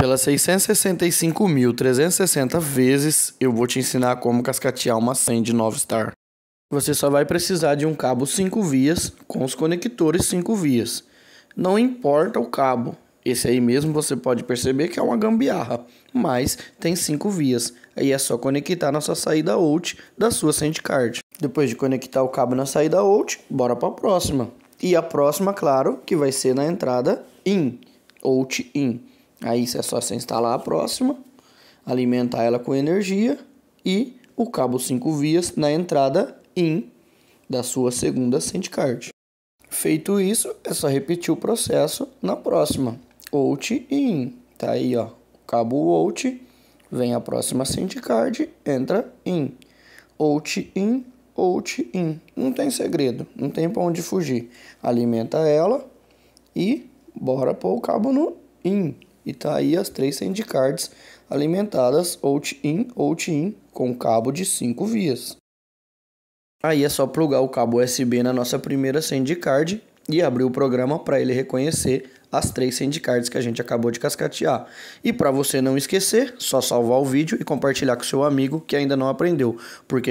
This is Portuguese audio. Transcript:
Pelas 665.360 vezes, eu vou te ensinar como cascatear uma send de 9 star. Você só vai precisar de um cabo 5 vias com os conectores 5 vias. Não importa o cabo, esse aí mesmo você pode perceber que é uma gambiarra, mas tem 5 vias. Aí é só conectar na sua saída out da sua SendCard. Depois de conectar o cabo na saída out, bora para a próxima. E a próxima, claro, que vai ser na entrada IN, OUT IN. Aí é só você instalar a próxima, alimentar ela com energia e o cabo 5 vias na entrada IN da sua segunda SIM card. Feito isso, é só repetir o processo na próxima. OUT e IN. Tá aí, ó. Cabo OUT, vem a próxima SIM card, entra IN. OUT IN, OUT IN. Não tem segredo, não tem pra onde fugir. Alimenta ela e bora pôr o cabo no IN e tá aí as três Sandy Cards alimentadas out-in, out-in com cabo de 5 vias. Aí é só plugar o cabo USB na nossa primeira Sandy Card e abrir o programa para ele reconhecer as três Sandy Cards que a gente acabou de cascatear. E para você não esquecer, só salvar o vídeo e compartilhar com seu amigo que ainda não aprendeu, porque